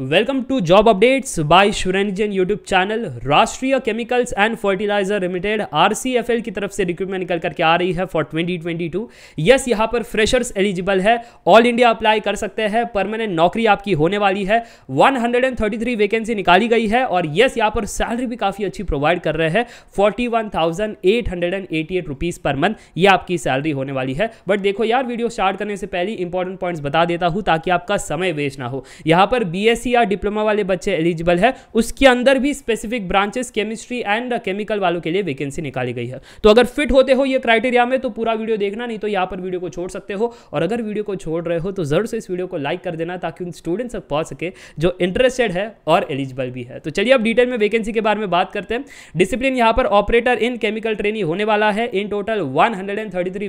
welcome to job updates by Shuranjan YouTube channel Rashtriya chemicals and fertilizer limited RCFL की तरफ से recruitment निकल करके आ रही है फॉर 2022 यस yes, यहाँ पर फ्रेशर्स एलिजिबल है ऑल इंडिया अप्लाई कर सकते हैं परमानेंट नौकरी आपकी होने वाली है 133 वैकेंसी निकाली गई है और यस yes, यहाँ पर सैलरी भी काफ़ी अच्छी प्रोवाइड कर रहे हैं फोर्टी रुपीज़ पर मंथ ये आपकी सैलरी होने वाली है बट देखो यार वीडियो स्टार्ट करने से पहले इंपॉर्टेंट पॉइंट्स बता देता हूँ ताकि आपका समय वेस्ट ना हो यहाँ पर बी बीएससी या डिप्लोमा वाले बच्चे एलिजिबल है उसके अंदर भी specific branches chemistry and chemical वालों के लिए वैकेंसी निकाली गई है तो अगर फिट होते हो ये क्राइटेरिया में तो पूरा वीडियो देखना नहीं तो यहाँ पर वीडियो को छोड़ सकते हो और अगर वीडियो को छोड़ रहे हो तो जरूर से इस वीडियो को लाइक कर देना ताकि उन स्टूडेंट्स तक पहुंच सके जो इंटरेस्टेड है और एलिजिबल भी है तो चलिए अब डिटेल में वैकेंसी के बारे में बात करते हैं डिसिप्लिन यहाँ पर ऑपरेटर इन केमिकल ट्रेनिंग होने वाला है इन टोटल वन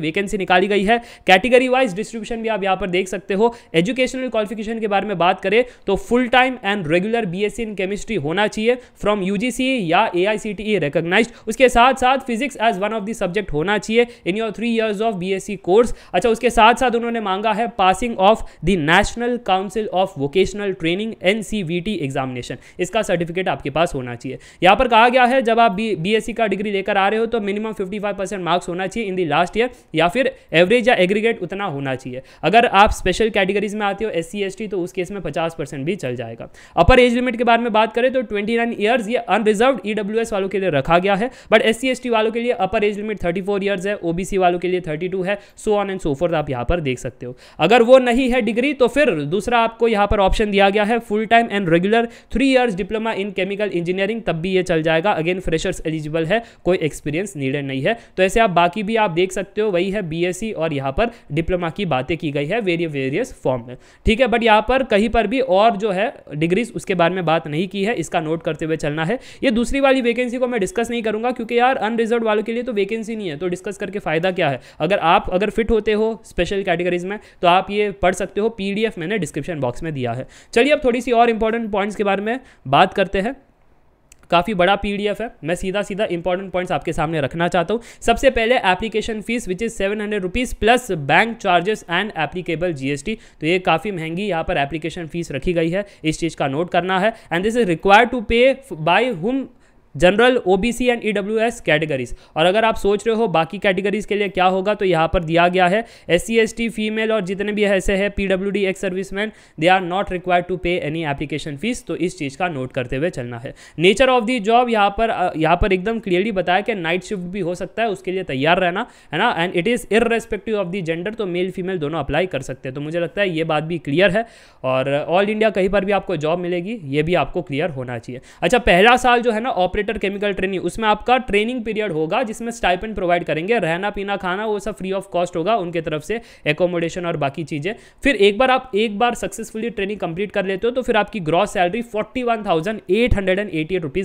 वैकेंसी निकाली गई है कैटेगरी वाइज डिस्ट्रीब्यूशन भी आप यहाँ पर देख सकते हो एजुकेशनल क्वालिफिकेशन के बारे में बात करें तो full time and regular BSc in chemistry होना चाहिए फ्रॉम यूजीसी या एआईसीटीई रिकॉग्नाइज्ड e उसके साथ साथ physics as one of the subject होना चाहिए in your three years of BSc course अच्छा उसके साथ साथ उन्होंने मांगा है passing of the National Council of Vocational Training NCVT examination इसका सर्टिफिकेट आपके पास होना चाहिए यहाँ पर कहा गया है जब आप बीएससी का डिग्री लेकर आ रहे हो तो मिनिमम फाइव परसेंट मार्क्स होना चाहिए इन दी लास्ट ईयर या फिर एवरेज या एग्रीगेट उतना होना चाहिए अगर आप स्पेशल कैटेगरीज में आते हो एस सी तो उस केस में पचास भी चल चल जाएगा अपर एज लिमिट के बारे में बात करें तो ट्वेंटी नाइन ईयर्स ये अनरिजर्व ई e वालों के लिए रखा गया है बट एस सी वालों के लिए upper age limit thirty four years है ओबीसी वालों के लिए थर्टी टू है so on and so forth आप यहाँ पर देख सकते हो अगर वो नहीं है डिग्री तो फिर दूसरा आपको यहाँ पर ऑप्शन दिया गया है full time and regular three years diploma in chemical engineering तब भी ये चल जाएगा अगेन फ्रेशर्स एलिजिबल है कोई एक्सपीरियंस नीडेड नहीं है तो ऐसे आप बाकी भी आप देख सकते हो वही है बीएससी e और यहाँ पर डिप्लोमा की बातें की गई है वेरियस फॉर्म में ठीक है बट यहाँ पर कहीं पर भी और जो है है डिग्रीज उसके बारे में बात नहीं की है इसका नोट करते हुए चलना है ये दूसरी वाली वैकेंसी को मैं डिस्कस नहीं करूंगा क्योंकि यार अनरिजर्व वालों के लिए तो वैकेंसी नहीं है तो डिस्कस करके फ़ायदा क्या है अगर आप अगर फिट होते हो स्पेशल कैटेगरीज में तो आप ये पढ़ सकते हो पी मैंने डिस्क्रिप्शन बॉक्स में दिया है चलिए अब थोड़ी सी और इंपॉर्टेंट पॉइंट्स के बारे में बात करते हैं काफ़ी बड़ा पी है मैं सीधा सीधा इंपॉर्टेंट पॉइंट्स आपके सामने रखना चाहता हूँ सबसे पहले application fees which is seven hundred rupees plus bank charges and applicable GST तो ये काफ़ी महंगी यहाँ पर एप्लीकेशन फीस रखी गई है इस चीज़ का नोट करना है and this is required to pay by whom general OBC and EWS categories और अगर आप सोच रहे हो बाकी कैटेगरीज के लिए क्या होगा तो यहाँ पर दिया गया है एस सी फीमेल और जितने भी ऐसे हैं PWD ex serviceman they are not required to pay any application fees तो इस चीज़ का नोट करते हुए चलना है नेचर ऑफ दी जॉब यहाँ पर यहाँ पर एकदम क्लियरली बताया कि नाइट शिफ्ट भी हो सकता है उसके लिए तैयार रहना है ना and it is respective of the gender तो मेल फीमेल दोनों अप्लाई कर सकते हैं तो मुझे लगता है ये बात भी क्लियर है और ऑल इंडिया कहीं पर भी आपको जॉब मिलेगी ये भी आपको क्लियर होना चाहिए अच्छा पहला साल जो है ना ऑपरेट ऑपरेटर केमिकल ट्रेनिंग उसमें आपका ट्रेनिंग पीरियड होगा जिसमें स्टाइपेंट प्रोवाइड करेंगे रहना पीना खाना वो सब फ्री ऑफ कॉस्ट होगा उनके तरफ से एकोमोडेशन और बाकी चीज़ें फिर एक बार आप एक बार सक्सेसफुली ट्रेनिंग कंप्लीट कर लेते हो तो फिर आपकी ग्रॉस सैलरी फोर्टी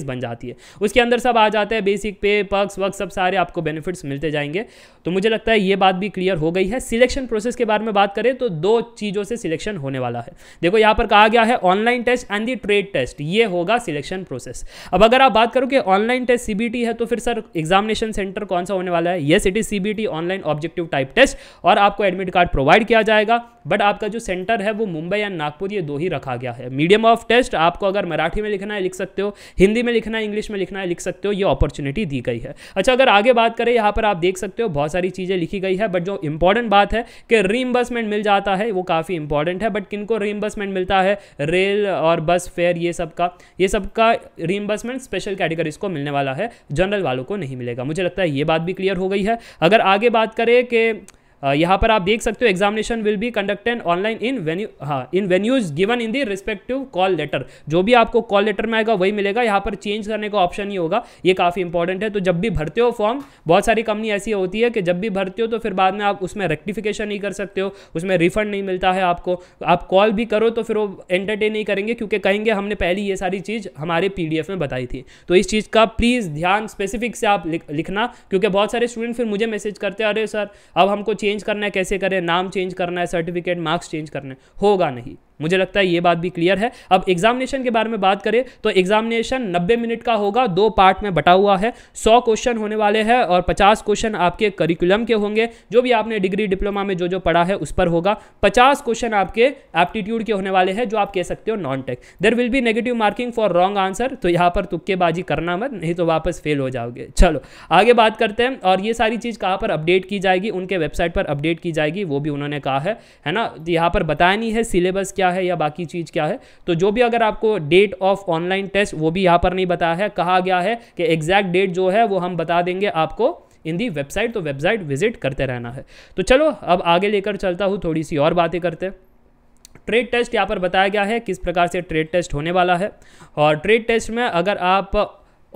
बन जाती है उसके अंदर सब आ जाते हैं बेसिक पे पर्स वर्क सब सारे आपको बेनिफिट्स मिलते जाएंगे तो मुझे लगता है ये बात भी क्लियर हो गई है सिलेक्शन प्रोसेस के बारे में बात करें तो दो चीज़ों से सिलेक्शन होने वाला है देखो यहाँ पर कहा गया है online test and the trade test ये होगा सिलेक्शन प्रोसेस अब अगर आप बात करो करूँ कि ऑनलाइन टेस्ट सीबीटी है तो फिर सर एग्जामिनेशन सेंटर कौन सा होने वाला है yes it is CBT online objective type test और आपको एडमिट कार्ड प्रोवाइड किया जाएगा बट आपका जो सेंटर है वो मुंबई या नागपुर ये दो ही रखा गया है मीडियम ऑफ टेस्ट आपको अगर मराठी में लिखना है लिख सकते हो हिंदी में लिखना है इंग्लिश में लिखना है लिख सकते हो ये अपॉर्चुनिटी दी गई है अच्छा अगर आगे बात करें यहाँ पर आप देख सकते हो बहुत सारी चीज़ें लिखी गई है बट जो इंपॉर्टेंट बात है कि रीइम्बर्समेंट मिल जाता है वो काफ़ी इंपॉर्टेंट है बट किन को मिलता है रेल और बस फेयर ये सब का ये सब का रीइम्बर्समेंट स्पेशल कैटेगरी कारीगर इसको मिलने वाला है जनरल वालों को नहीं मिलेगा मुझे लगता है ये बात भी क्लियर हो गई है अगर आगे बात करें कि Uh, यहाँ पर आप देख सकते हो examination will be conducted online in venue हाँ in venues given in the respective call letter जो भी आपको कॉल लेटर में आएगा वही मिलेगा यहाँ पर चेंज करने का ऑप्शन ही होगा ये काफ़ी इंपॉर्टेंट है तो जब भी भरते हो फॉर्म बहुत सारी कंपनी ऐसी होती है कि जब भी भरते हो तो फिर बाद में आप उसमें रेक्टिफिकेशन नहीं कर सकते हो उसमें रिफंड नहीं मिलता है आपको आप कॉल भी करो तो फिर वो एंटरटेन नहीं करेंगे क्योंकि कहेंगे हमने पहले ये सारी चीज़ हमारे पी में बताई थी तो इस चीज़ का प्लीज़ ध्यान स्पेसिफिक से आप लिखना क्योंकि बहुत सारे स्टूडेंट फिर मुझे मैसेज करते अरे सर अब हमको चेंज चेंज करना है कैसे करें नाम चेंज करना है सर्टिफिकेट मार्क्स चेंज करना है होगा नहीं मुझे लगता है ये बात भी क्लियर है अब एग्जामिनेशन के बारे में बात करें तो एग्जामिनेशन 90 मिनट का होगा दो पार्ट में बटा हुआ है 100 क्वेश्चन होने वाले हैं और 50 क्वेश्चन आपके करिकुलम के होंगे जो भी आपने डिग्री डिप्लोमा में जो जो पढ़ा है उस पर होगा 50 क्वेश्चन आपके एप्टीट्यूड के होने वाले हैं जो आप कह सकते हो non tech there will be negative marking for wrong answer तो यहाँ पर तुक्केबाजी करना मत नहीं तो वापस फेल हो जाओगे चलो आगे बात करते हैं और ये सारी चीज़ कहाँ पर अपडेट की जाएगी उनके वेबसाइट पर अपडेट की जाएगी वो भी उन्होंने कहा है है ना तो यहाँ पर बताया नहीं है सिलेबस क्या क्या है या बाकी चीज़ क्या है तो जो भी अगर आपको डेट ऑफ ऑनलाइन टेस्ट वो भी यहां पर नहीं बताया है कहा गया है कि एग्जैक्ट डेट जो है वो हम बता देंगे आपको इन दी वेबसाइट तो वेबसाइट विजिट करते रहना है तो चलो अब आगे लेकर चलता हूं थोड़ी सी और बातें करते हैं ट्रेड टेस्ट यहाँ पर बताया गया है किस प्रकार से ट्रेड टेस्ट होने वाला है और ट्रेड टेस्ट में अगर आप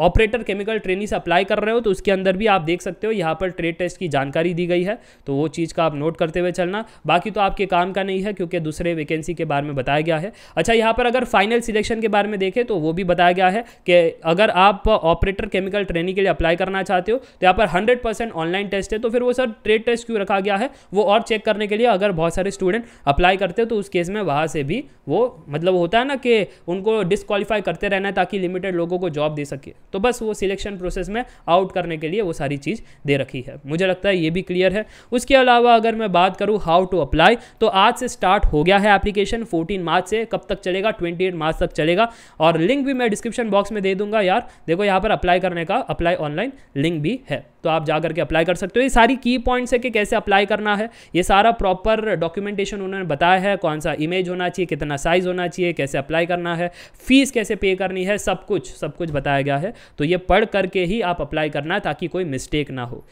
ऑपरेटर केमिकल ट्रेनिंग से अप्लाई कर रहे हो तो उसके अंदर भी आप देख सकते हो यहाँ पर ट्रेड टेस्ट की जानकारी दी गई है तो वो चीज़ का आप नोट करते हुए चलना बाकी तो आपके काम का नहीं है क्योंकि दूसरे वैकेंसी के बारे में बताया गया है अच्छा यहाँ पर अगर फाइनल सिलेक्शन के बारे में देखें तो वो भी बताया गया है कि अगर आप ऑपरेटर केमिकल ट्रेनिंग के लिए अप्लाई करना चाहते हो तो यहाँ पर हंड्रेड ऑनलाइन टेस्ट है तो फिर वो सर ट्रेड टेस्ट क्यों रखा गया है वो और चेक करने के लिए अगर बहुत सारे स्टूडेंट अप्लाई करते हो तो उस केस में वहाँ से भी वो मतलब होता है ना कि उनको डिसक्वालीफाई करते रहना है ताकि लिमिटेड लोगों को जॉब दे सके तो बस वो सिलेक्शन प्रोसेस में आउट करने के लिए वो सारी चीज़ दे रखी है मुझे लगता है ये भी क्लियर है उसके अलावा अगर मैं बात करूँ हाउ टू अप्लाई तो आज से स्टार्ट हो गया है एप्लीकेशन 14 मार्च से कब तक चलेगा 28 मार्च तक चलेगा और लिंक भी मैं डिस्क्रिप्शन बॉक्स में दे दूंगा यार देखो यहाँ पर अप्लाई करने का अप्लाई ऑनलाइन लिंक भी है तो आप जा करके अप्लाई कर सकते हो ये सारी की पॉइंट्स है कि कैसे अप्लाई करना है ये सारा प्रॉपर डॉक्यूमेंटेशन उन्होंने बताया है कौन सा इमेज होना चाहिए कितना साइज होना चाहिए कैसे अप्लाई करना है फीस कैसे पे करनी है सब कुछ सब कुछ बताया गया है तो ये पढ़ करके ही आप अप्लाई करना है ताकि कोई मिस्टेक ना हो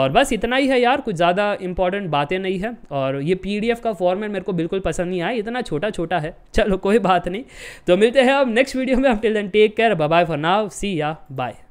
और बस इतना ही है यार कुछ ज़्यादा इंपॉर्टेंट बातें नहीं है और ये पीडीएफ का फॉर्मेट मेरे को बिल्कुल पसंद नहीं आया इतना छोटा छोटा है चलो कोई बात नहीं तो मिलते हैं अब नेक्स्ट वीडियो में अब till then take care bye for now see ya bye